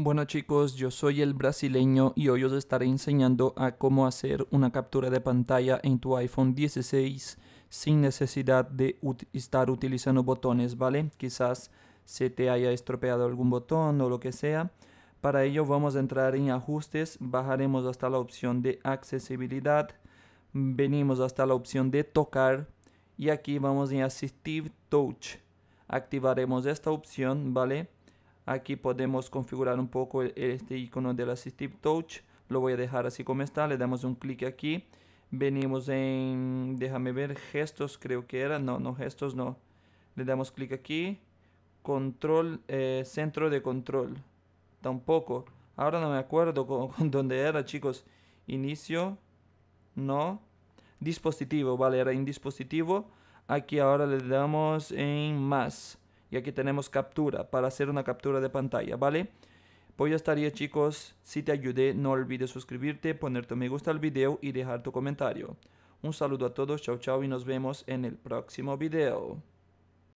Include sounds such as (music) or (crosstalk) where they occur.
Bueno chicos, yo soy el brasileño y hoy os estaré enseñando a cómo hacer una captura de pantalla en tu iPhone 16 sin necesidad de estar utilizando botones, ¿vale? Quizás se te haya estropeado algún botón o lo que sea. Para ello vamos a entrar en ajustes, bajaremos hasta la opción de accesibilidad, venimos hasta la opción de tocar y aquí vamos en Assistive Touch. Activaremos esta opción, ¿vale? Aquí podemos configurar un poco este icono del Assistive Touch. Lo voy a dejar así como está. Le damos un clic aquí. Venimos en, déjame ver, gestos creo que era. No, no, gestos no. Le damos clic aquí. Control, eh, centro de control. Tampoco. Ahora no me acuerdo con, (laughs) con dónde era, chicos. Inicio. No. Dispositivo, vale, era en dispositivo. Aquí ahora le damos en más y aquí tenemos captura para hacer una captura de pantalla, ¿vale? Pues ya estaría chicos, si te ayudé no olvides suscribirte, ponerte me gusta al video y dejar tu comentario. Un saludo a todos, chao chao y nos vemos en el próximo video.